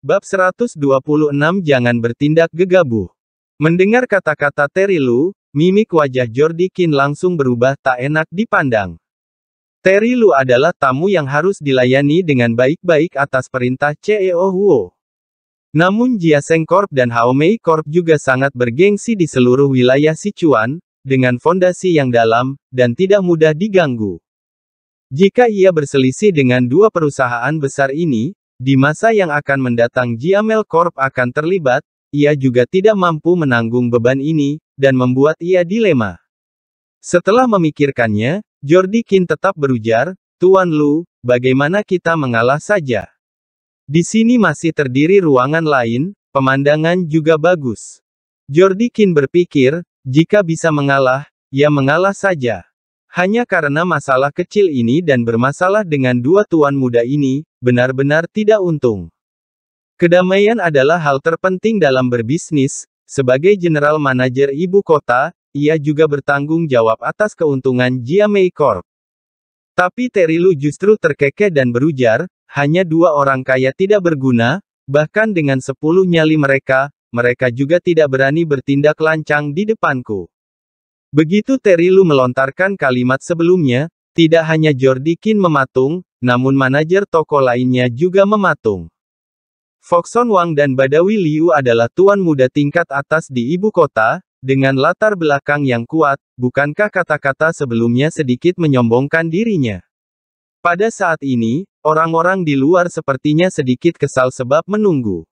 Bab 126 Jangan bertindak Gegabuh. Mendengar kata-kata Terry Lu, mimik wajah Jordi Kin langsung berubah tak enak dipandang. Terry Lu adalah tamu yang harus dilayani dengan baik-baik atas perintah CEO Huo. Namun Jia Seng Corp dan Hao Mei Corp juga sangat bergengsi di seluruh wilayah Sichuan, dengan fondasi yang dalam, dan tidak mudah diganggu. Jika ia berselisih dengan dua perusahaan besar ini, di masa yang akan mendatang Jiamel Corp akan terlibat, ia juga tidak mampu menanggung beban ini, dan membuat ia dilema. Setelah memikirkannya, Jordi Kin tetap berujar, Tuan Lu, bagaimana kita mengalah saja? Di sini masih terdiri ruangan lain, pemandangan juga bagus. Jordi Kin berpikir, jika bisa mengalah, ya mengalah saja. Hanya karena masalah kecil ini dan bermasalah dengan dua tuan muda ini, benar-benar tidak untung. Kedamaian adalah hal terpenting dalam berbisnis, sebagai general Manager ibu kota, ia juga bertanggung jawab atas keuntungan Jiamei Corp. Tapi Terilu justru terkekeh dan berujar, hanya dua orang kaya tidak berguna, bahkan dengan sepuluh nyali mereka, mereka juga tidak berani bertindak lancang di depanku. Begitu Terilu melontarkan kalimat sebelumnya, tidak hanya Jordi Kin mematung, namun manajer toko lainnya juga mematung. Foxon Wang dan Badawi Liu adalah tuan muda tingkat atas di ibu kota, dengan latar belakang yang kuat, bukankah kata-kata sebelumnya sedikit menyombongkan dirinya? Pada saat ini, orang-orang di luar sepertinya sedikit kesal sebab menunggu.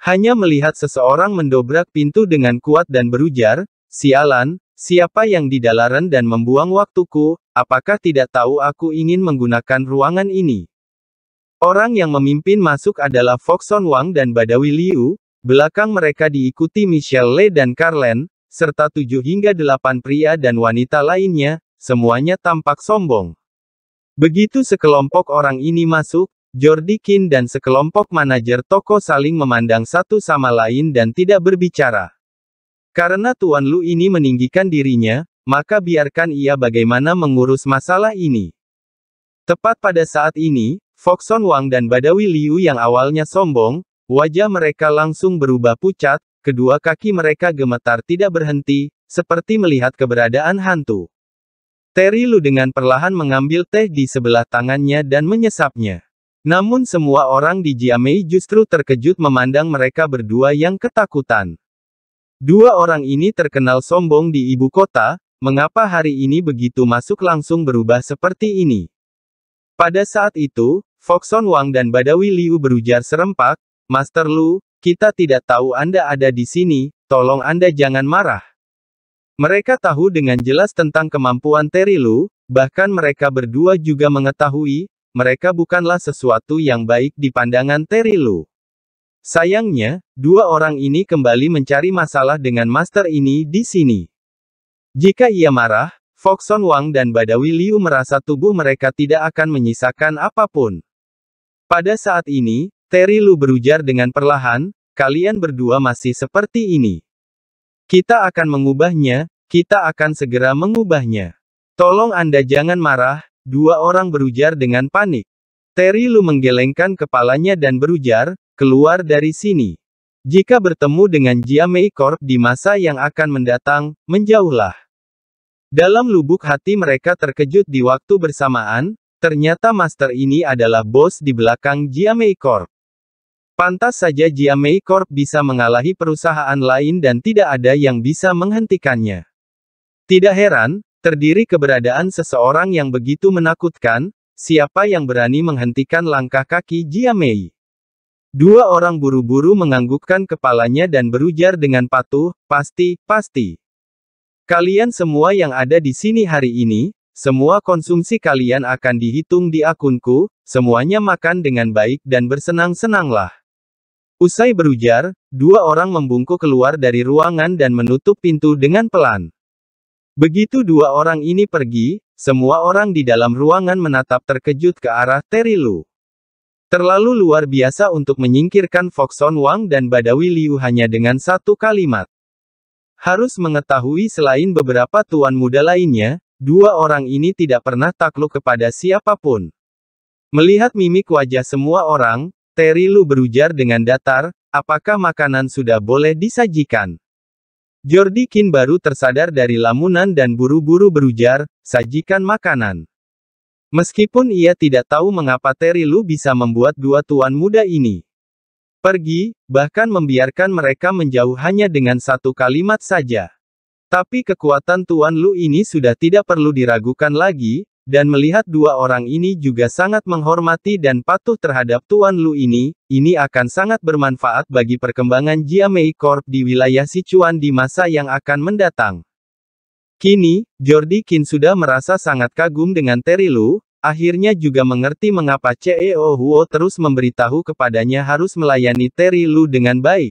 Hanya melihat seseorang mendobrak pintu dengan kuat dan berujar, sialan, Siapa yang di dalaran dan membuang waktuku, apakah tidak tahu aku ingin menggunakan ruangan ini? Orang yang memimpin masuk adalah Foxon Wang dan Badawi Liu, belakang mereka diikuti Michelle Le dan Carlen, serta tujuh hingga delapan pria dan wanita lainnya, semuanya tampak sombong. Begitu sekelompok orang ini masuk, Jordi Kin dan sekelompok manajer toko saling memandang satu sama lain dan tidak berbicara. Karena Tuan Lu ini meninggikan dirinya, maka biarkan ia bagaimana mengurus masalah ini. Tepat pada saat ini, Foxon Wang dan Badawi Liu yang awalnya sombong, wajah mereka langsung berubah pucat, kedua kaki mereka gemetar tidak berhenti, seperti melihat keberadaan hantu. Terry Lu dengan perlahan mengambil teh di sebelah tangannya dan menyesapnya. Namun semua orang di Jiamei justru terkejut memandang mereka berdua yang ketakutan. Dua orang ini terkenal sombong di ibu kota, mengapa hari ini begitu masuk langsung berubah seperti ini? Pada saat itu, Foxon Wang dan Badawi Liu berujar serempak, Master Lu, kita tidak tahu Anda ada di sini, tolong Anda jangan marah. Mereka tahu dengan jelas tentang kemampuan Terry Lu, bahkan mereka berdua juga mengetahui, mereka bukanlah sesuatu yang baik di pandangan Terry Lu. Sayangnya, dua orang ini kembali mencari masalah dengan master ini di sini. Jika ia marah, Foxon Wang dan Badawi Liu merasa tubuh mereka tidak akan menyisakan apapun. Pada saat ini, Terry Lu berujar dengan perlahan, kalian berdua masih seperti ini. Kita akan mengubahnya, kita akan segera mengubahnya. Tolong Anda jangan marah, dua orang berujar dengan panik. Terry Lu menggelengkan kepalanya dan berujar, keluar dari sini. Jika bertemu dengan Jiamei Corp di masa yang akan mendatang, menjauhlah. Dalam lubuk hati mereka terkejut di waktu bersamaan, ternyata master ini adalah bos di belakang Jiamei Corp. Pantas saja Jiamei Corp bisa mengalahi perusahaan lain dan tidak ada yang bisa menghentikannya. Tidak heran, terdiri keberadaan seseorang yang begitu menakutkan, siapa yang berani menghentikan langkah kaki Jiamei. Dua orang buru-buru menganggukkan kepalanya dan berujar dengan patuh, pasti, pasti. Kalian semua yang ada di sini hari ini, semua konsumsi kalian akan dihitung di akunku, semuanya makan dengan baik dan bersenang-senanglah. Usai berujar, dua orang membungkuk keluar dari ruangan dan menutup pintu dengan pelan. Begitu dua orang ini pergi, semua orang di dalam ruangan menatap terkejut ke arah Terilu. Terlalu luar biasa untuk menyingkirkan Foxon Wang dan Badawi Liu hanya dengan satu kalimat. Harus mengetahui selain beberapa tuan muda lainnya, dua orang ini tidak pernah takluk kepada siapapun. Melihat mimik wajah semua orang, Terry Lu berujar dengan datar, apakah makanan sudah boleh disajikan? Jordi Kin baru tersadar dari lamunan dan buru-buru berujar, sajikan makanan. Meskipun ia tidak tahu mengapa Terry Lu bisa membuat dua tuan muda ini pergi, bahkan membiarkan mereka menjauh hanya dengan satu kalimat saja. Tapi kekuatan Tuan Lu ini sudah tidak perlu diragukan lagi, dan melihat dua orang ini juga sangat menghormati dan patuh terhadap Tuan Lu ini, ini akan sangat bermanfaat bagi perkembangan Jiamei Corp di wilayah Sichuan di masa yang akan mendatang. Kini, Jordi Kin sudah merasa sangat kagum dengan Terry Lu, akhirnya juga mengerti mengapa CEO Huo terus memberitahu kepadanya harus melayani Terry Lu dengan baik.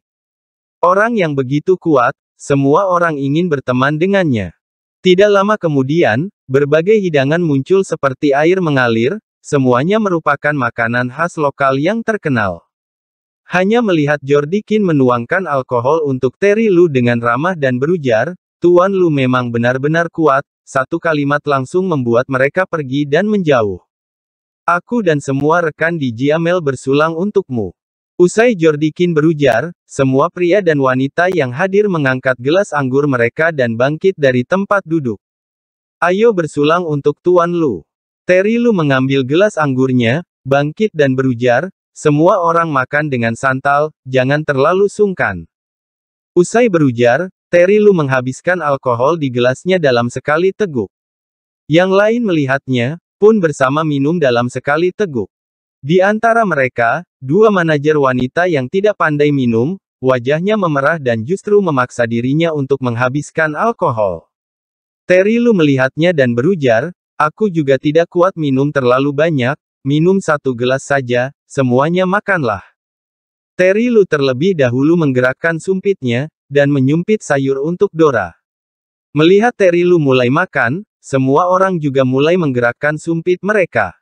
Orang yang begitu kuat, semua orang ingin berteman dengannya. Tidak lama kemudian, berbagai hidangan muncul seperti air mengalir, semuanya merupakan makanan khas lokal yang terkenal. Hanya melihat Jordi Kin menuangkan alkohol untuk Terry Lu dengan ramah dan berujar, Tuan Lu memang benar-benar kuat, satu kalimat langsung membuat mereka pergi dan menjauh. Aku dan semua rekan di Jiamel bersulang untukmu. Usai Jordi berujar, semua pria dan wanita yang hadir mengangkat gelas anggur mereka dan bangkit dari tempat duduk. Ayo bersulang untuk Tuan Lu. Terry Lu mengambil gelas anggurnya, bangkit dan berujar, semua orang makan dengan santal, jangan terlalu sungkan. Usai berujar, Terry Lu menghabiskan alkohol di gelasnya dalam sekali teguk. Yang lain melihatnya, pun bersama minum dalam sekali teguk. Di antara mereka, dua manajer wanita yang tidak pandai minum, wajahnya memerah dan justru memaksa dirinya untuk menghabiskan alkohol. Terry Lu melihatnya dan berujar, aku juga tidak kuat minum terlalu banyak, minum satu gelas saja, semuanya makanlah. Terry Lu terlebih dahulu menggerakkan sumpitnya, dan menyumpit sayur untuk Dora. Melihat Terilu mulai makan, semua orang juga mulai menggerakkan sumpit mereka.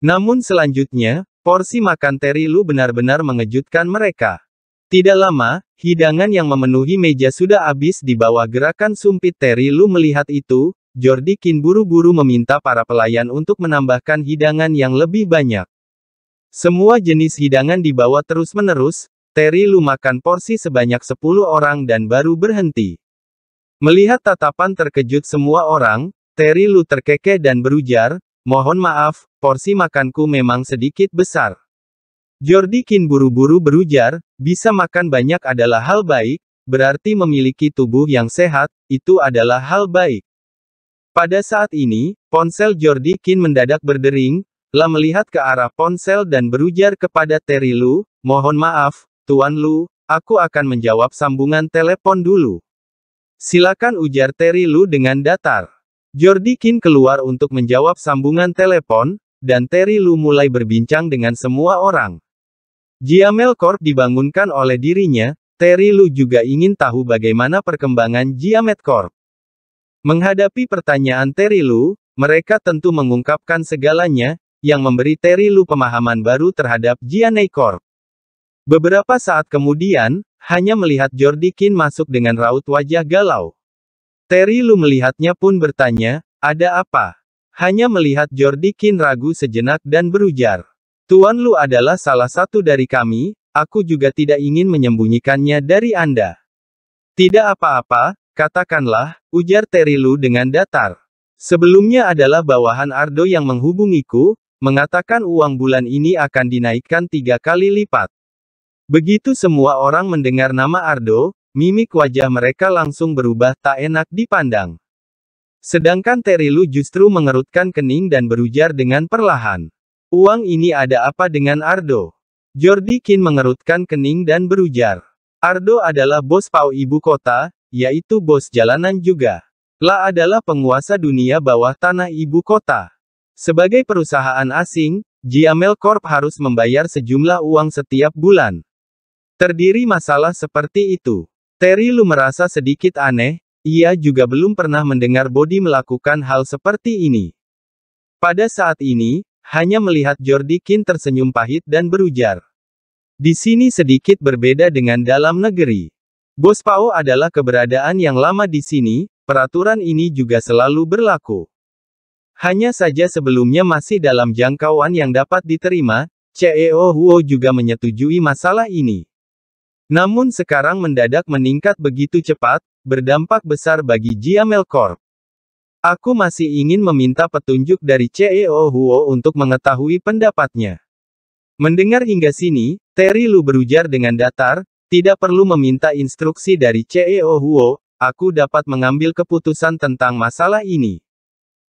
Namun selanjutnya, porsi makan Terilu benar-benar mengejutkan mereka. Tidak lama, hidangan yang memenuhi meja sudah habis di bawah gerakan sumpit Terilu melihat itu, Jordi Kin buru-buru meminta para pelayan untuk menambahkan hidangan yang lebih banyak. Semua jenis hidangan dibawa terus-menerus, Terry makan porsi sebanyak 10 orang dan baru berhenti. Melihat tatapan terkejut semua orang, Terry Lu terkekeh dan berujar, mohon maaf, porsi makanku memang sedikit besar. Jordi Kin buru-buru berujar, bisa makan banyak adalah hal baik, berarti memiliki tubuh yang sehat, itu adalah hal baik. Pada saat ini, ponsel Jordi Kin mendadak berdering, lah melihat ke arah ponsel dan berujar kepada Terry Lu, mohon maaf, Tuan Lu, aku akan menjawab sambungan telepon dulu. Silakan ujar Terry Lu dengan datar. Jordi Kin keluar untuk menjawab sambungan telepon, dan Terry Lu mulai berbincang dengan semua orang. Jiamel Corp dibangunkan oleh dirinya, Terry Lu juga ingin tahu bagaimana perkembangan Jiamet Corp. Menghadapi pertanyaan Terry Lu, mereka tentu mengungkapkan segalanya, yang memberi Terry Lu pemahaman baru terhadap Gianei Corp. Beberapa saat kemudian, hanya melihat Jordi Kin masuk dengan raut wajah galau. Terry Lu melihatnya pun bertanya, ada apa? Hanya melihat Jordi Kin ragu sejenak dan berujar. Tuan Lu adalah salah satu dari kami, aku juga tidak ingin menyembunyikannya dari Anda. Tidak apa-apa, katakanlah, ujar Terry Lu dengan datar. Sebelumnya adalah bawahan Ardo yang menghubungiku, mengatakan uang bulan ini akan dinaikkan tiga kali lipat. Begitu semua orang mendengar nama Ardo, mimik wajah mereka langsung berubah tak enak dipandang. Sedangkan Terilu justru mengerutkan kening dan berujar dengan perlahan. Uang ini ada apa dengan Ardo? Jordi Kin mengerutkan kening dan berujar. Ardo adalah bos PAU ibu kota, yaitu bos jalanan juga. La adalah penguasa dunia bawah tanah ibu kota. Sebagai perusahaan asing, Giamel Corp harus membayar sejumlah uang setiap bulan. Terdiri masalah seperti itu. Terry Lu merasa sedikit aneh, ia juga belum pernah mendengar Bodi melakukan hal seperti ini. Pada saat ini, hanya melihat Jordi Kin tersenyum pahit dan berujar. Di sini sedikit berbeda dengan dalam negeri. Bos Pao adalah keberadaan yang lama di sini, peraturan ini juga selalu berlaku. Hanya saja sebelumnya masih dalam jangkauan yang dapat diterima, CEO Huo juga menyetujui masalah ini. Namun sekarang mendadak meningkat begitu cepat, berdampak besar bagi Jiamel Corp. Aku masih ingin meminta petunjuk dari CEO Huo untuk mengetahui pendapatnya. Mendengar hingga sini, Terry Lu berujar dengan datar, tidak perlu meminta instruksi dari CEO Huo, aku dapat mengambil keputusan tentang masalah ini.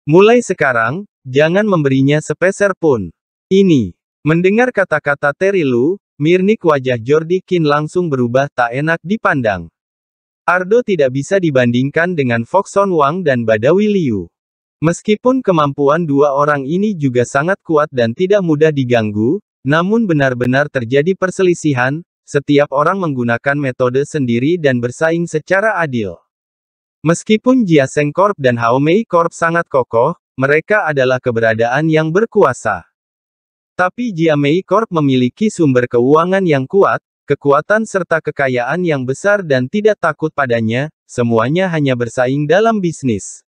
Mulai sekarang, jangan memberinya sepeser pun. Ini, mendengar kata-kata Terry Lu, Mirnik wajah Jordi Kin langsung berubah tak enak dipandang. Ardo tidak bisa dibandingkan dengan Foxon Wang dan Badawi Liu. Meskipun kemampuan dua orang ini juga sangat kuat dan tidak mudah diganggu, namun benar-benar terjadi perselisihan, setiap orang menggunakan metode sendiri dan bersaing secara adil. Meskipun Jia Corp dan Haomei Corp sangat kokoh, mereka adalah keberadaan yang berkuasa. Tapi Jia Corp memiliki sumber keuangan yang kuat, kekuatan serta kekayaan yang besar dan tidak takut padanya, semuanya hanya bersaing dalam bisnis.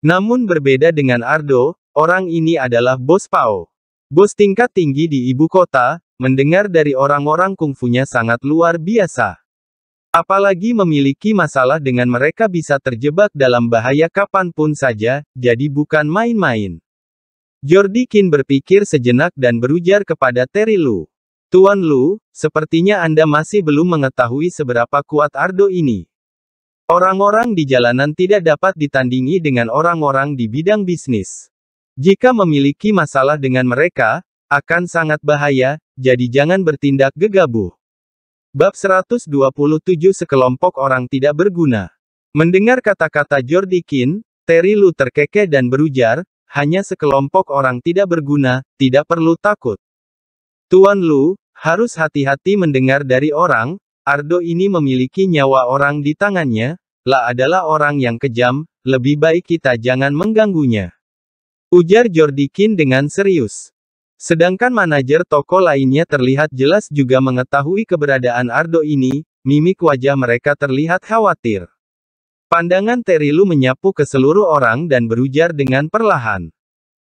Namun berbeda dengan Ardo, orang ini adalah bos Pao. Bos tingkat tinggi di ibu kota, mendengar dari orang-orang kungfunya sangat luar biasa. Apalagi memiliki masalah dengan mereka bisa terjebak dalam bahaya kapanpun saja, jadi bukan main-main. Jordi Kin berpikir sejenak dan berujar kepada Terry Lu. Tuan Lu, sepertinya Anda masih belum mengetahui seberapa kuat Ardo ini. Orang-orang di jalanan tidak dapat ditandingi dengan orang-orang di bidang bisnis. Jika memiliki masalah dengan mereka, akan sangat bahaya, jadi jangan bertindak gegabah. Bab 127 Sekelompok Orang Tidak Berguna Mendengar kata-kata Jordi Kin, Terry Lu terkekeh dan berujar, hanya sekelompok orang tidak berguna, tidak perlu takut. Tuan Lu, harus hati-hati mendengar dari orang, Ardo ini memiliki nyawa orang di tangannya, La adalah orang yang kejam, lebih baik kita jangan mengganggunya. Ujar Jordikin dengan serius. Sedangkan manajer toko lainnya terlihat jelas juga mengetahui keberadaan Ardo ini, mimik wajah mereka terlihat khawatir. Pandangan Terilu menyapu ke seluruh orang dan berujar dengan perlahan.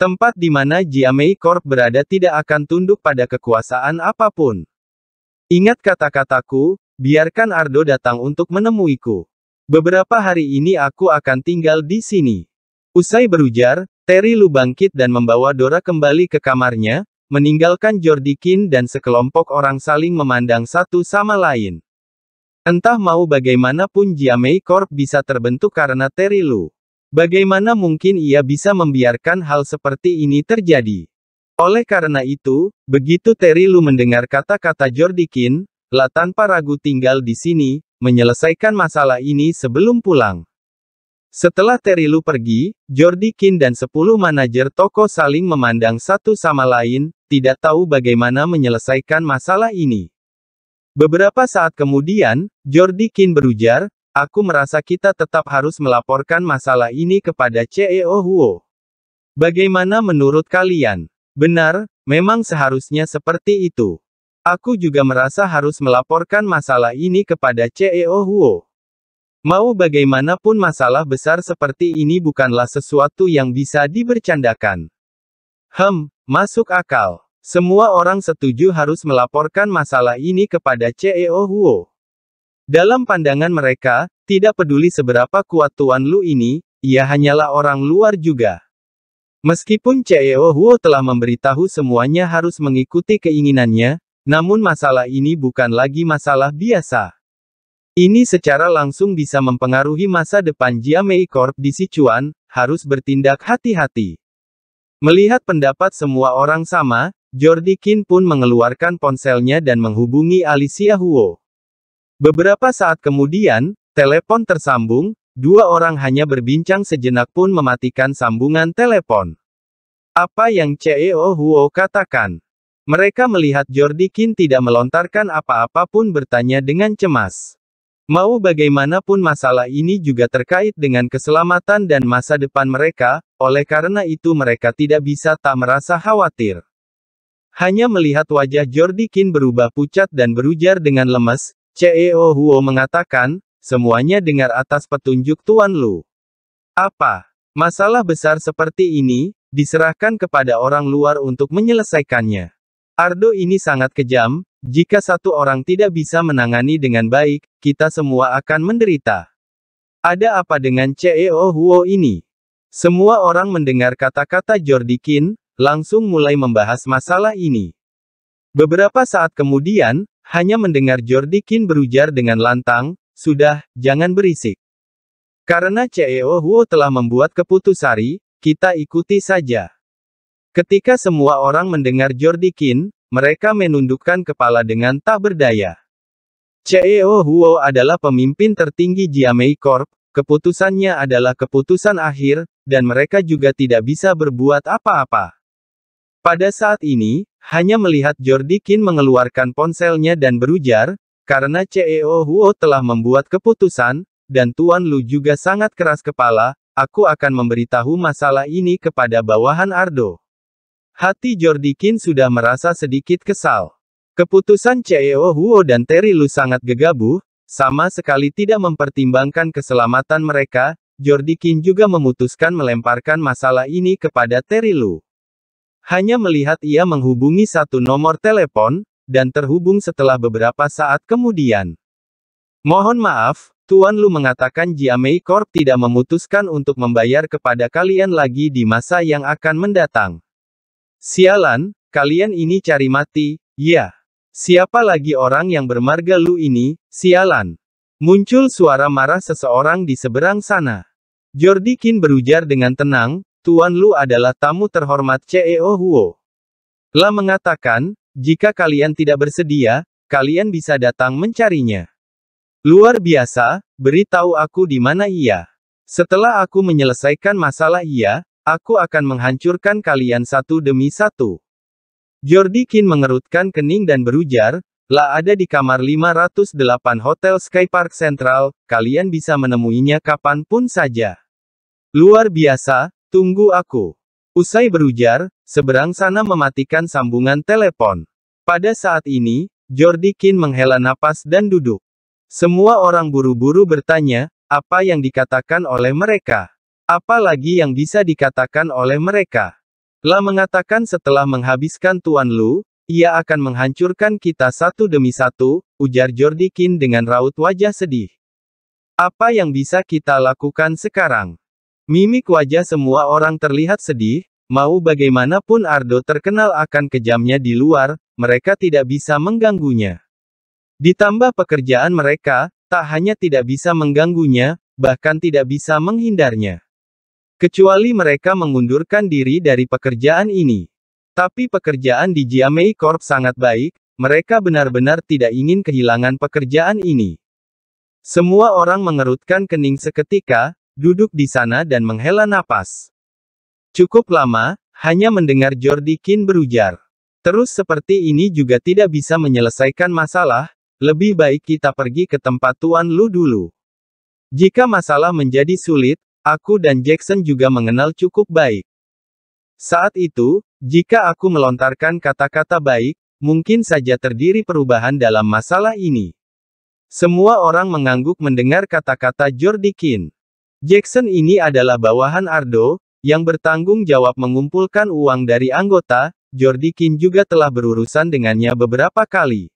Tempat di mana Jiamei Corp berada tidak akan tunduk pada kekuasaan apapun. Ingat kata-kataku, biarkan Ardo datang untuk menemuiku. Beberapa hari ini aku akan tinggal di sini. Usai berujar, Terry bangkit dan membawa Dora kembali ke kamarnya, meninggalkan Jordikin dan sekelompok orang saling memandang satu sama lain. Entah mau bagaimanapun Jiamei Corp bisa terbentuk karena Terry Lu. Bagaimana mungkin ia bisa membiarkan hal seperti ini terjadi? Oleh karena itu, begitu Terry Lu mendengar kata-kata Jordi Kin, tanpa ragu tinggal di sini, menyelesaikan masalah ini sebelum pulang. Setelah Terry Lu pergi, Jordi Kin dan sepuluh manajer toko saling memandang satu sama lain, tidak tahu bagaimana menyelesaikan masalah ini. Beberapa saat kemudian, Jordi Kin berujar, aku merasa kita tetap harus melaporkan masalah ini kepada CEO Huo. Bagaimana menurut kalian? Benar, memang seharusnya seperti itu. Aku juga merasa harus melaporkan masalah ini kepada CEO Huo. Mau bagaimanapun masalah besar seperti ini bukanlah sesuatu yang bisa dibercandakan. Hem, masuk akal. Semua orang setuju harus melaporkan masalah ini kepada CEO Huo. Dalam pandangan mereka, tidak peduli seberapa kuat Tuan Lu ini, ia hanyalah orang luar juga. Meskipun CEO Huo telah memberitahu semuanya harus mengikuti keinginannya, namun masalah ini bukan lagi masalah biasa. Ini secara langsung bisa mempengaruhi masa depan Jiamei Corp di Sichuan, harus bertindak hati-hati. Melihat pendapat semua orang sama, Jordi Kin pun mengeluarkan ponselnya dan menghubungi Alicia Huo. Beberapa saat kemudian, telepon tersambung, dua orang hanya berbincang sejenak pun mematikan sambungan telepon. Apa yang CEO Huo katakan? Mereka melihat Jordi Kin tidak melontarkan apa-apa pun bertanya dengan cemas. Mau bagaimanapun masalah ini juga terkait dengan keselamatan dan masa depan mereka, oleh karena itu mereka tidak bisa tak merasa khawatir. Hanya melihat wajah Jordi Kin berubah pucat dan berujar dengan lemes, CEO Huo mengatakan, semuanya dengar atas petunjuk Tuan Lu. Apa? Masalah besar seperti ini, diserahkan kepada orang luar untuk menyelesaikannya. Ardo ini sangat kejam, jika satu orang tidak bisa menangani dengan baik, kita semua akan menderita. Ada apa dengan CEO Huo ini? Semua orang mendengar kata-kata Jordi Kin, langsung mulai membahas masalah ini. Beberapa saat kemudian, hanya mendengar Jordi berujar dengan lantang, sudah, jangan berisik. Karena CEO Huo telah membuat keputusari, kita ikuti saja. Ketika semua orang mendengar Jordi mereka menundukkan kepala dengan tak berdaya. CEO Huo adalah pemimpin tertinggi Jiamei Corp, keputusannya adalah keputusan akhir, dan mereka juga tidak bisa berbuat apa-apa. Pada saat ini, hanya melihat Jordi Kin mengeluarkan ponselnya dan berujar, karena CEO Huo telah membuat keputusan, dan Tuan Lu juga sangat keras kepala, aku akan memberitahu masalah ini kepada bawahan Ardo. Hati Jordi Kin sudah merasa sedikit kesal. Keputusan CEO Huo dan Terry Lu sangat gegabah, sama sekali tidak mempertimbangkan keselamatan mereka, Jordi Kin juga memutuskan melemparkan masalah ini kepada Terry Lu. Hanya melihat ia menghubungi satu nomor telepon, dan terhubung setelah beberapa saat kemudian. Mohon maaf, Tuan Lu mengatakan Jiamei Corp tidak memutuskan untuk membayar kepada kalian lagi di masa yang akan mendatang. Sialan, kalian ini cari mati, ya. Siapa lagi orang yang bermarga Lu ini, sialan. Muncul suara marah seseorang di seberang sana. Jordi Kin berujar dengan tenang, Tuan Lu adalah tamu terhormat CEO Huo. La mengatakan, jika kalian tidak bersedia, kalian bisa datang mencarinya. Luar biasa, beritahu aku di mana ia. Setelah aku menyelesaikan masalah ia, aku akan menghancurkan kalian satu demi satu. Jordi Kin mengerutkan kening dan berujar, La ada di kamar 508 Hotel Sky Park Central, kalian bisa menemuinya kapanpun saja. Luar biasa, Tunggu aku. Usai berujar, seberang sana mematikan sambungan telepon. Pada saat ini, Jordi Kin menghela napas dan duduk. Semua orang buru-buru bertanya, apa yang dikatakan oleh mereka? Apa lagi yang bisa dikatakan oleh mereka? La mengatakan setelah menghabiskan Tuan Lu, ia akan menghancurkan kita satu demi satu, ujar Jordi Kin dengan raut wajah sedih. Apa yang bisa kita lakukan sekarang? Mimik wajah semua orang terlihat sedih, mau bagaimanapun Ardo terkenal akan kejamnya di luar, mereka tidak bisa mengganggunya. Ditambah pekerjaan mereka, tak hanya tidak bisa mengganggunya, bahkan tidak bisa menghindarnya. Kecuali mereka mengundurkan diri dari pekerjaan ini. Tapi pekerjaan di Jiamei Corp sangat baik, mereka benar-benar tidak ingin kehilangan pekerjaan ini. Semua orang mengerutkan kening seketika, duduk di sana dan menghela napas. Cukup lama, hanya mendengar Jordi Kin berujar. Terus seperti ini juga tidak bisa menyelesaikan masalah, lebih baik kita pergi ke tempat tuan lu dulu. Jika masalah menjadi sulit, aku dan Jackson juga mengenal cukup baik. Saat itu, jika aku melontarkan kata-kata baik, mungkin saja terdiri perubahan dalam masalah ini. Semua orang mengangguk mendengar kata-kata Jordi Kin. Jackson ini adalah bawahan Ardo, yang bertanggung jawab mengumpulkan uang dari anggota, Jordi Kim juga telah berurusan dengannya beberapa kali.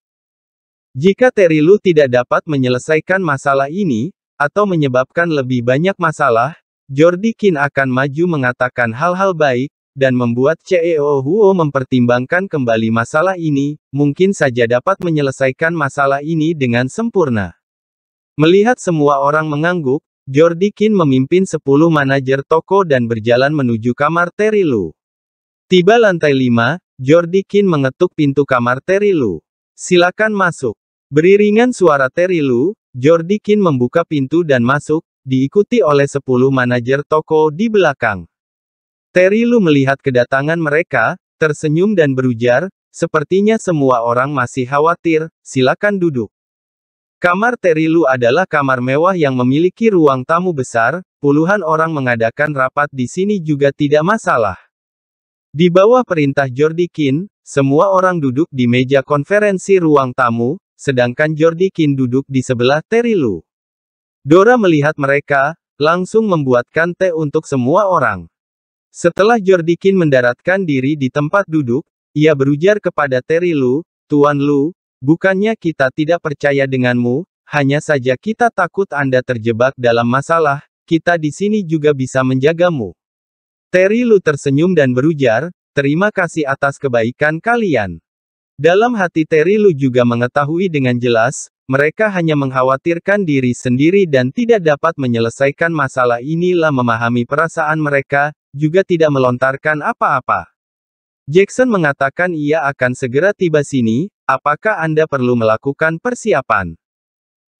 Jika Terry Lu tidak dapat menyelesaikan masalah ini, atau menyebabkan lebih banyak masalah, Jordi Kim akan maju mengatakan hal-hal baik, dan membuat CEO Huo mempertimbangkan kembali masalah ini, mungkin saja dapat menyelesaikan masalah ini dengan sempurna. Melihat semua orang mengangguk, Jordi Kin memimpin 10 manajer toko dan berjalan menuju kamar Terry Lu. Tiba lantai 5, Jordi Kin mengetuk pintu kamar Terry Lu. Silakan masuk. Beriringan suara Terry Lu, Jordi Kin membuka pintu dan masuk, diikuti oleh 10 manajer toko di belakang. Terry Lu melihat kedatangan mereka, tersenyum dan berujar, sepertinya semua orang masih khawatir, silakan duduk. Kamar Terilu adalah kamar mewah yang memiliki ruang tamu besar, puluhan orang mengadakan rapat di sini juga tidak masalah. Di bawah perintah Jordi Kin, semua orang duduk di meja konferensi ruang tamu, sedangkan Jordi Kin duduk di sebelah Terilu. Dora melihat mereka, langsung membuatkan teh untuk semua orang. Setelah Jordi mendaratkan diri di tempat duduk, ia berujar kepada Terilu, Tuan Lu, Bukannya kita tidak percaya denganmu, hanya saja kita takut Anda terjebak dalam masalah, kita di sini juga bisa menjagamu. Terry Lu tersenyum dan berujar, terima kasih atas kebaikan kalian. Dalam hati Terry Lu juga mengetahui dengan jelas, mereka hanya mengkhawatirkan diri sendiri dan tidak dapat menyelesaikan masalah inilah memahami perasaan mereka, juga tidak melontarkan apa-apa. Jackson mengatakan ia akan segera tiba sini, apakah Anda perlu melakukan persiapan?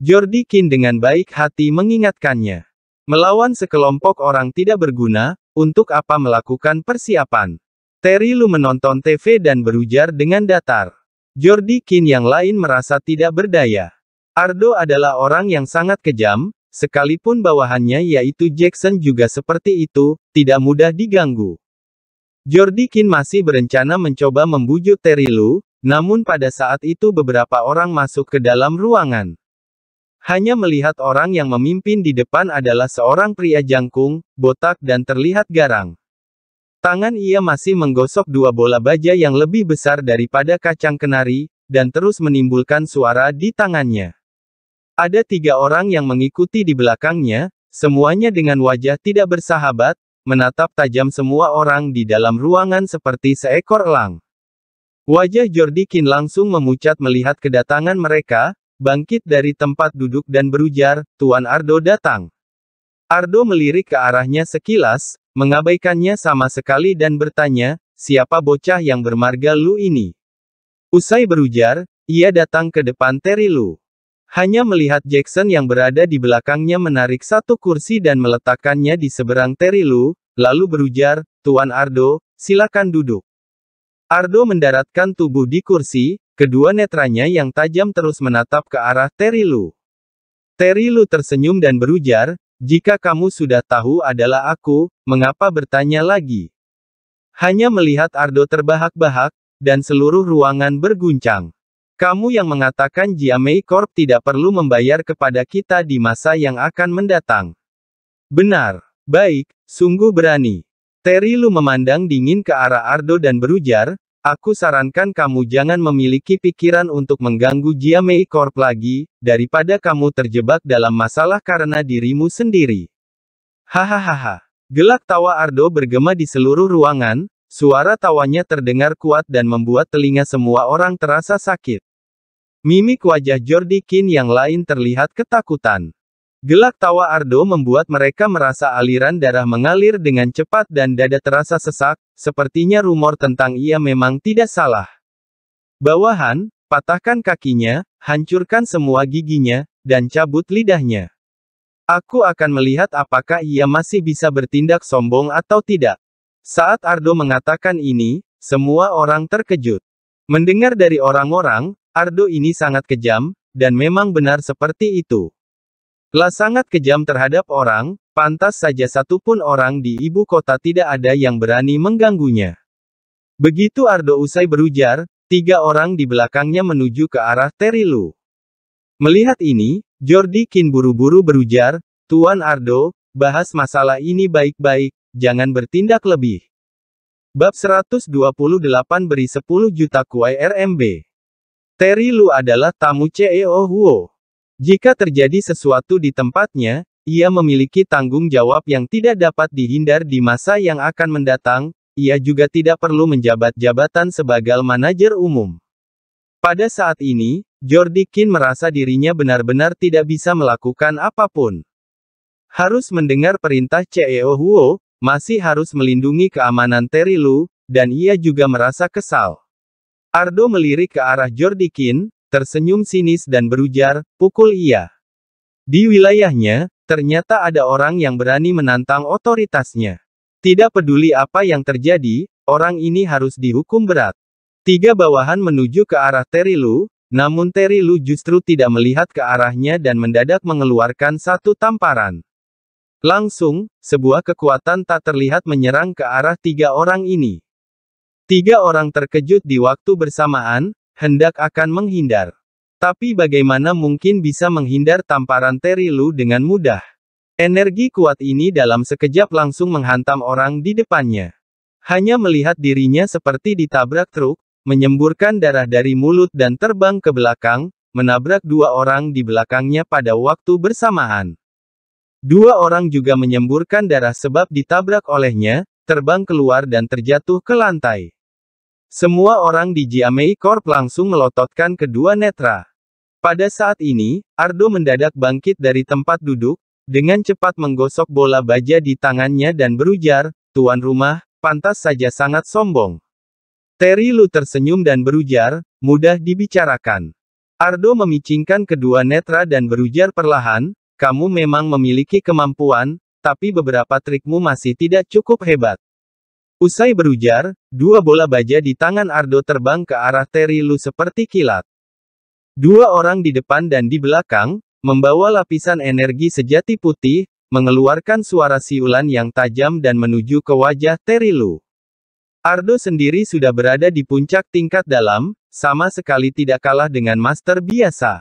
Jordi Kin dengan baik hati mengingatkannya. Melawan sekelompok orang tidak berguna, untuk apa melakukan persiapan? Terry Lu menonton TV dan berujar dengan datar. Jordi Kin yang lain merasa tidak berdaya. Ardo adalah orang yang sangat kejam, sekalipun bawahannya yaitu Jackson juga seperti itu, tidak mudah diganggu. Jordi Kin masih berencana mencoba membujuk Terry Lu, namun pada saat itu beberapa orang masuk ke dalam ruangan. Hanya melihat orang yang memimpin di depan adalah seorang pria jangkung, botak dan terlihat garang. Tangan ia masih menggosok dua bola baja yang lebih besar daripada kacang kenari, dan terus menimbulkan suara di tangannya. Ada tiga orang yang mengikuti di belakangnya, semuanya dengan wajah tidak bersahabat, menatap tajam semua orang di dalam ruangan seperti seekor elang. Wajah Jordi Kin langsung memucat melihat kedatangan mereka, bangkit dari tempat duduk dan berujar, Tuan Ardo datang. Ardo melirik ke arahnya sekilas, mengabaikannya sama sekali dan bertanya, siapa bocah yang bermarga Lu ini? Usai berujar, ia datang ke depan Terry Lu. Hanya melihat Jackson yang berada di belakangnya menarik satu kursi dan meletakkannya di seberang Terry Lu, lalu berujar, Tuan Ardo, silakan duduk. Ardo mendaratkan tubuh di kursi, kedua netranya yang tajam terus menatap ke arah Terilu. Terilu tersenyum dan berujar, jika kamu sudah tahu adalah aku, mengapa bertanya lagi? Hanya melihat Ardo terbahak-bahak, dan seluruh ruangan berguncang. Kamu yang mengatakan Jiamei Corp tidak perlu membayar kepada kita di masa yang akan mendatang. Benar. Baik, sungguh berani. Terry Lu memandang dingin ke arah Ardo dan berujar, Aku sarankan kamu jangan memiliki pikiran untuk mengganggu Jiamei Corp lagi, daripada kamu terjebak dalam masalah karena dirimu sendiri. Hahaha. Gelak tawa Ardo bergema di seluruh ruangan, suara tawanya terdengar kuat dan membuat telinga semua orang terasa sakit. Mimik wajah Jordi Kin yang lain terlihat ketakutan. Gelak tawa Ardo membuat mereka merasa aliran darah mengalir dengan cepat dan dada terasa sesak, sepertinya rumor tentang ia memang tidak salah. Bawahan, patahkan kakinya, hancurkan semua giginya, dan cabut lidahnya. Aku akan melihat apakah ia masih bisa bertindak sombong atau tidak. Saat Ardo mengatakan ini, semua orang terkejut. Mendengar dari orang-orang, Ardo ini sangat kejam, dan memang benar seperti itu. Lah sangat kejam terhadap orang, pantas saja satupun orang di ibu kota tidak ada yang berani mengganggunya. Begitu Ardo usai berujar, tiga orang di belakangnya menuju ke arah Terilu. Melihat ini, Jordi Kin buru-buru berujar, Tuan Ardo, bahas masalah ini baik-baik, jangan bertindak lebih. Bab 128 beri 10 juta kuai RMB. Terilu adalah tamu CEO Huo. Jika terjadi sesuatu di tempatnya, ia memiliki tanggung jawab yang tidak dapat dihindar di masa yang akan mendatang, ia juga tidak perlu menjabat jabatan sebagai manajer umum. Pada saat ini, Jordi Kin merasa dirinya benar-benar tidak bisa melakukan apapun. Harus mendengar perintah CEO Huo, masih harus melindungi keamanan Terilu, dan ia juga merasa kesal. Ardo melirik ke arah Jordi Kin, Tersenyum sinis dan berujar, pukul ia. Di wilayahnya, ternyata ada orang yang berani menantang otoritasnya. Tidak peduli apa yang terjadi, orang ini harus dihukum berat. Tiga bawahan menuju ke arah Terilu, namun Terilu justru tidak melihat ke arahnya dan mendadak mengeluarkan satu tamparan. Langsung, sebuah kekuatan tak terlihat menyerang ke arah tiga orang ini. Tiga orang terkejut di waktu bersamaan, hendak akan menghindar. Tapi bagaimana mungkin bisa menghindar tamparan Terilu dengan mudah? Energi kuat ini dalam sekejap langsung menghantam orang di depannya. Hanya melihat dirinya seperti ditabrak truk, menyemburkan darah dari mulut dan terbang ke belakang, menabrak dua orang di belakangnya pada waktu bersamaan. Dua orang juga menyemburkan darah sebab ditabrak olehnya, terbang keluar dan terjatuh ke lantai. Semua orang di Jiamei Corp langsung melototkan kedua netra. Pada saat ini, Ardo mendadak bangkit dari tempat duduk, dengan cepat menggosok bola baja di tangannya dan berujar, tuan rumah, pantas saja sangat sombong. Terry Lu tersenyum dan berujar, mudah dibicarakan. Ardo memicingkan kedua netra dan berujar perlahan, kamu memang memiliki kemampuan, tapi beberapa trikmu masih tidak cukup hebat. Usai berujar, dua bola baja di tangan Ardo terbang ke arah Terry Lu seperti kilat. Dua orang di depan dan di belakang, membawa lapisan energi sejati putih, mengeluarkan suara siulan yang tajam dan menuju ke wajah Terry Lu. Ardo sendiri sudah berada di puncak tingkat dalam, sama sekali tidak kalah dengan master biasa.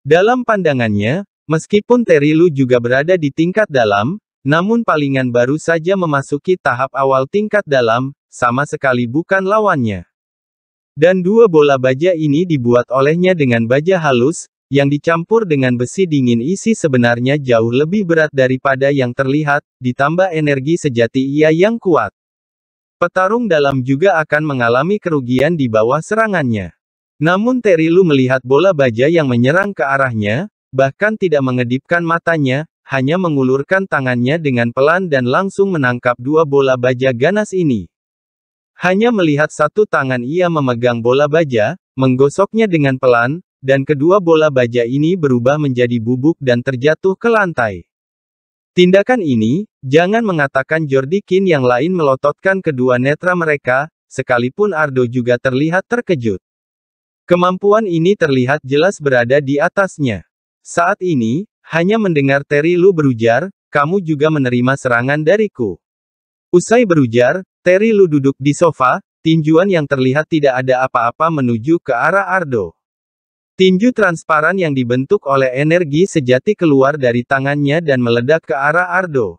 Dalam pandangannya, meskipun Terilu juga berada di tingkat dalam, namun palingan baru saja memasuki tahap awal tingkat dalam, sama sekali bukan lawannya. Dan dua bola baja ini dibuat olehnya dengan baja halus, yang dicampur dengan besi dingin isi sebenarnya jauh lebih berat daripada yang terlihat, ditambah energi sejati ia yang kuat. Petarung dalam juga akan mengalami kerugian di bawah serangannya. Namun Terilu melihat bola baja yang menyerang ke arahnya, bahkan tidak mengedipkan matanya, hanya mengulurkan tangannya dengan pelan dan langsung menangkap dua bola baja ganas ini. Hanya melihat satu tangan ia memegang bola baja, menggosoknya dengan pelan, dan kedua bola baja ini berubah menjadi bubuk dan terjatuh ke lantai. Tindakan ini, jangan mengatakan Jordikin yang lain melototkan kedua netra mereka, sekalipun Ardo juga terlihat terkejut. Kemampuan ini terlihat jelas berada di atasnya. Saat ini, hanya mendengar Terry Lu berujar, kamu juga menerima serangan dariku. Usai berujar, Terry Lu duduk di sofa, tinjuan yang terlihat tidak ada apa-apa menuju ke arah Ardo. Tinju transparan yang dibentuk oleh energi sejati keluar dari tangannya dan meledak ke arah Ardo.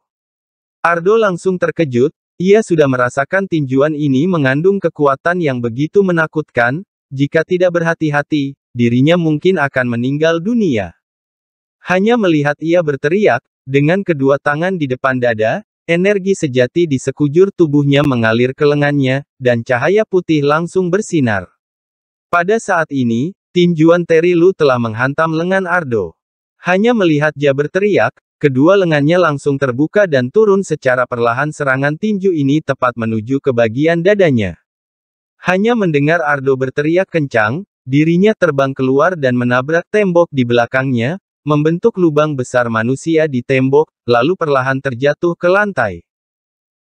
Ardo langsung terkejut, ia sudah merasakan tinjuan ini mengandung kekuatan yang begitu menakutkan, jika tidak berhati-hati, dirinya mungkin akan meninggal dunia. Hanya melihat ia berteriak, dengan kedua tangan di depan dada, energi sejati di sekujur tubuhnya mengalir ke lengannya, dan cahaya putih langsung bersinar. Pada saat ini, tinjuan Terry Lu telah menghantam lengan Ardo. Hanya melihat dia berteriak, kedua lengannya langsung terbuka dan turun secara perlahan serangan tinju ini tepat menuju ke bagian dadanya. Hanya mendengar Ardo berteriak kencang, dirinya terbang keluar dan menabrak tembok di belakangnya, membentuk lubang besar manusia di tembok, lalu perlahan terjatuh ke lantai.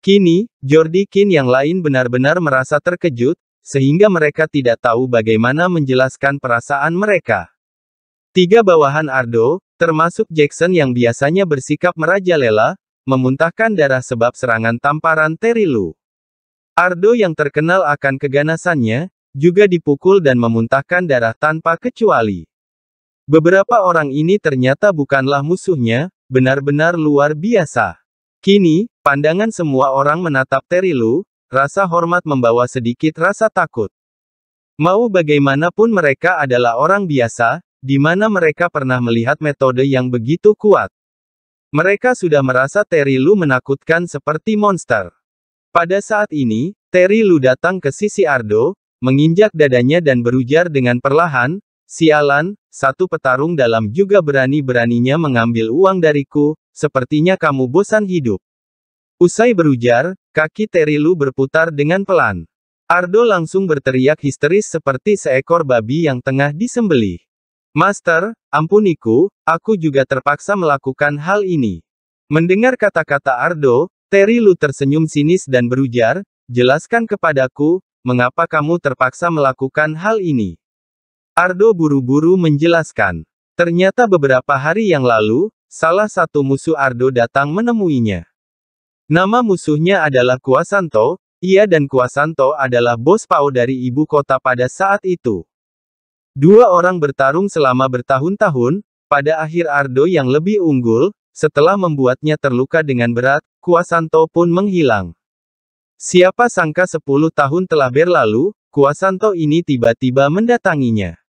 Kini, Jordi Kin yang lain benar-benar merasa terkejut, sehingga mereka tidak tahu bagaimana menjelaskan perasaan mereka. Tiga bawahan Ardo, termasuk Jackson yang biasanya bersikap merajalela, memuntahkan darah sebab serangan tamparan Terry Ardo yang terkenal akan keganasannya, juga dipukul dan memuntahkan darah tanpa kecuali. Beberapa orang ini ternyata bukanlah musuhnya, benar-benar luar biasa. Kini, pandangan semua orang menatap Terilu, rasa hormat membawa sedikit rasa takut. Mau bagaimanapun mereka adalah orang biasa, di mana mereka pernah melihat metode yang begitu kuat. Mereka sudah merasa Terilu menakutkan seperti monster. Pada saat ini, Terilu datang ke sisi Ardo, menginjak dadanya dan berujar dengan perlahan, Sialan, satu petarung dalam juga berani-beraninya mengambil uang dariku, sepertinya kamu bosan hidup. Usai berujar, kaki Terilu berputar dengan pelan. Ardo langsung berteriak histeris seperti seekor babi yang tengah disembelih. Master, ampuniku, aku juga terpaksa melakukan hal ini. Mendengar kata-kata Ardo, Terilu tersenyum sinis dan berujar, jelaskan kepadaku, mengapa kamu terpaksa melakukan hal ini. Ardo buru-buru menjelaskan. Ternyata beberapa hari yang lalu, salah satu musuh Ardo datang menemuinya. Nama musuhnya adalah Kuasanto, ia dan Kuasanto adalah bos PAO dari ibu kota pada saat itu. Dua orang bertarung selama bertahun-tahun, pada akhir Ardo yang lebih unggul, setelah membuatnya terluka dengan berat, Kuasanto pun menghilang. Siapa sangka 10 tahun telah berlalu, Kuasanto ini tiba-tiba mendatanginya.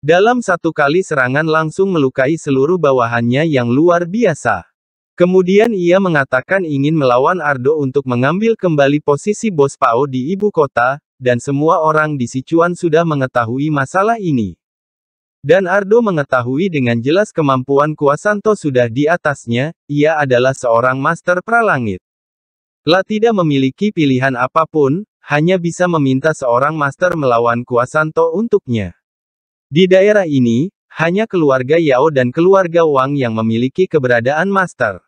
Dalam satu kali serangan langsung melukai seluruh bawahannya yang luar biasa. Kemudian ia mengatakan ingin melawan Ardo untuk mengambil kembali posisi bos Pao di ibu kota, dan semua orang di Sichuan sudah mengetahui masalah ini. Dan Ardo mengetahui dengan jelas kemampuan Kuasanto sudah di atasnya, ia adalah seorang master pralangit. La tidak memiliki pilihan apapun, hanya bisa meminta seorang master melawan Kuasanto untuknya. Di daerah ini, hanya keluarga Yao dan keluarga Wang yang memiliki keberadaan master.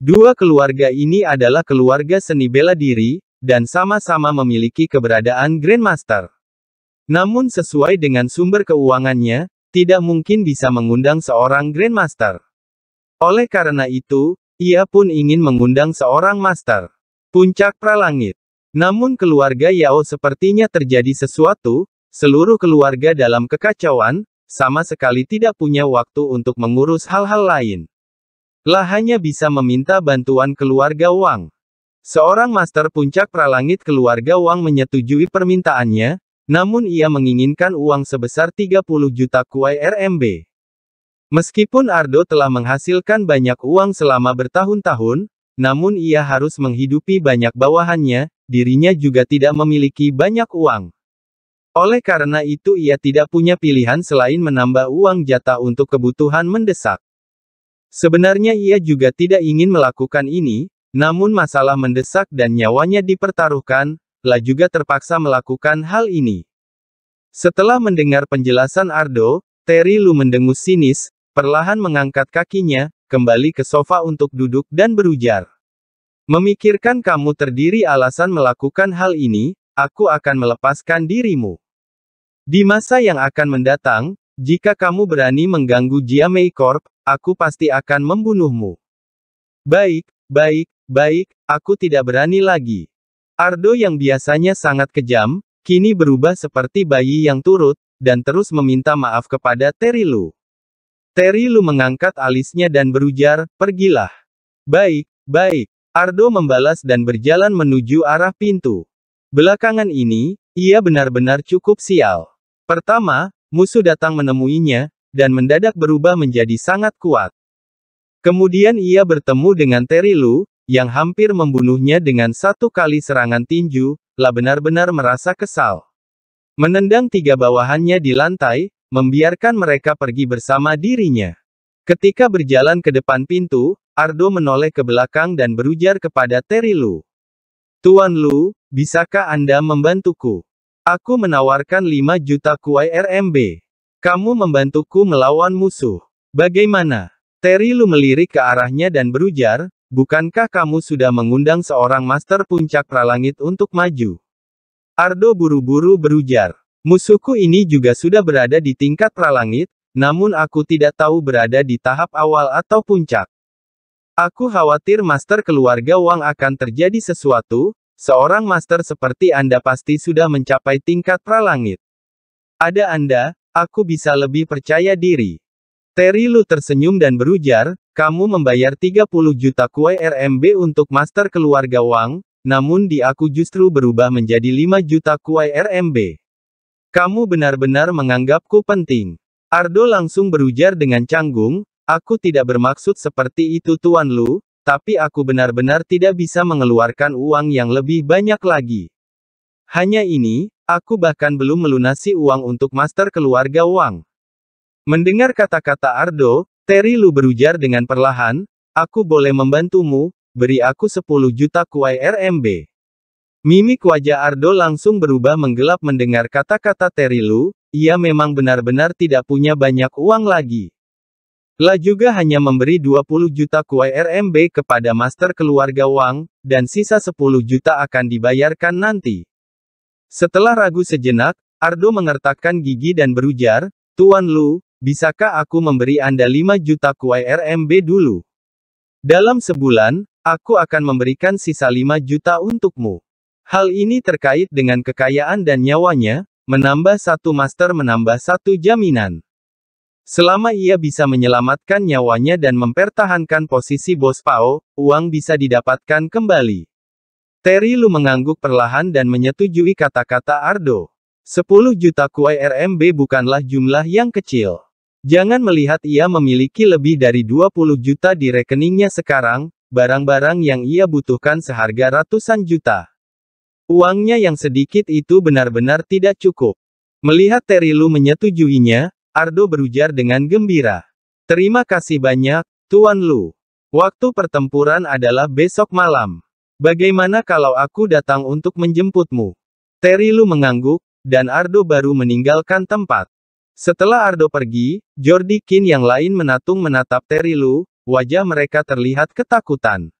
Dua keluarga ini adalah keluarga seni bela diri, dan sama-sama memiliki keberadaan Grandmaster. Namun sesuai dengan sumber keuangannya, tidak mungkin bisa mengundang seorang Grandmaster. Oleh karena itu, ia pun ingin mengundang seorang Master. Puncak Pralangit. Namun keluarga Yao sepertinya terjadi sesuatu, Seluruh keluarga dalam kekacauan, sama sekali tidak punya waktu untuk mengurus hal-hal lain. Lah hanya bisa meminta bantuan keluarga Wang. Seorang master puncak pralangit keluarga Wang menyetujui permintaannya, namun ia menginginkan uang sebesar 30 juta kuai RMB. Meskipun Ardo telah menghasilkan banyak uang selama bertahun-tahun, namun ia harus menghidupi banyak bawahannya, dirinya juga tidak memiliki banyak uang. Oleh karena itu ia tidak punya pilihan selain menambah uang jatah untuk kebutuhan mendesak. Sebenarnya ia juga tidak ingin melakukan ini, namun masalah mendesak dan nyawanya dipertaruhkan, lah juga terpaksa melakukan hal ini. Setelah mendengar penjelasan Ardo, Terry Lu mendengus sinis, perlahan mengangkat kakinya, kembali ke sofa untuk duduk dan berujar. Memikirkan kamu terdiri alasan melakukan hal ini, aku akan melepaskan dirimu. Di masa yang akan mendatang, jika kamu berani mengganggu Jiamei Corp, aku pasti akan membunuhmu. Baik, baik, baik, aku tidak berani lagi. Ardo yang biasanya sangat kejam, kini berubah seperti bayi yang turut, dan terus meminta maaf kepada Terilu. Terilu mengangkat alisnya dan berujar, pergilah. Baik, baik. Ardo membalas dan berjalan menuju arah pintu. Belakangan ini, ia benar-benar cukup sial. Pertama, musuh datang menemuinya, dan mendadak berubah menjadi sangat kuat. Kemudian ia bertemu dengan Terilu, yang hampir membunuhnya dengan satu kali serangan tinju, lah benar-benar merasa kesal. Menendang tiga bawahannya di lantai, membiarkan mereka pergi bersama dirinya. Ketika berjalan ke depan pintu, Ardo menoleh ke belakang dan berujar kepada Terilu. Tuan Lu, bisakah Anda membantuku? Aku menawarkan 5 juta kuai RMB. Kamu membantuku melawan musuh. Bagaimana? Terry Lu melirik ke arahnya dan berujar, bukankah kamu sudah mengundang seorang master puncak pralangit untuk maju? Ardo buru-buru berujar. Musuhku ini juga sudah berada di tingkat pralangit, namun aku tidak tahu berada di tahap awal atau puncak. Aku khawatir master keluarga Wang akan terjadi sesuatu, Seorang master seperti Anda pasti sudah mencapai tingkat pralangit. Ada Anda, aku bisa lebih percaya diri. Terry Lu tersenyum dan berujar, kamu membayar 30 juta kue RMB untuk master keluarga Wang, namun di aku justru berubah menjadi 5 juta kue RMB. Kamu benar-benar menganggapku penting. Ardo langsung berujar dengan canggung, aku tidak bermaksud seperti itu Tuan Lu, tapi aku benar-benar tidak bisa mengeluarkan uang yang lebih banyak lagi. Hanya ini, aku bahkan belum melunasi uang untuk master keluarga Wang. Mendengar kata-kata Ardo, Terry Lu berujar dengan perlahan, aku boleh membantumu, beri aku 10 juta kuai RMB. Mimik wajah Ardo langsung berubah menggelap mendengar kata-kata Terry Lu, ia memang benar-benar tidak punya banyak uang lagi. La juga hanya memberi 20 juta kuai RMB kepada master keluarga Wang, dan sisa 10 juta akan dibayarkan nanti. Setelah ragu sejenak, Ardo mengertakkan gigi dan berujar, Tuan Lu, bisakah aku memberi Anda 5 juta kuai RMB dulu? Dalam sebulan, aku akan memberikan sisa 5 juta untukmu. Hal ini terkait dengan kekayaan dan nyawanya, menambah satu master menambah satu jaminan. Selama ia bisa menyelamatkan nyawanya dan mempertahankan posisi bos Pao, uang bisa didapatkan kembali. Terry Lu mengangguk perlahan dan menyetujui kata-kata Ardo. 10 juta kuai RMB bukanlah jumlah yang kecil. Jangan melihat ia memiliki lebih dari 20 juta di rekeningnya sekarang, barang-barang yang ia butuhkan seharga ratusan juta. Uangnya yang sedikit itu benar-benar tidak cukup. Melihat Terilu menyetujuinya, Ardo berujar dengan gembira. Terima kasih banyak, Tuan Lu. Waktu pertempuran adalah besok malam. Bagaimana kalau aku datang untuk menjemputmu? Terry Lu mengangguk, dan Ardo baru meninggalkan tempat. Setelah Ardo pergi, Jordi Kin yang lain menatung menatap Terry Lu, wajah mereka terlihat ketakutan.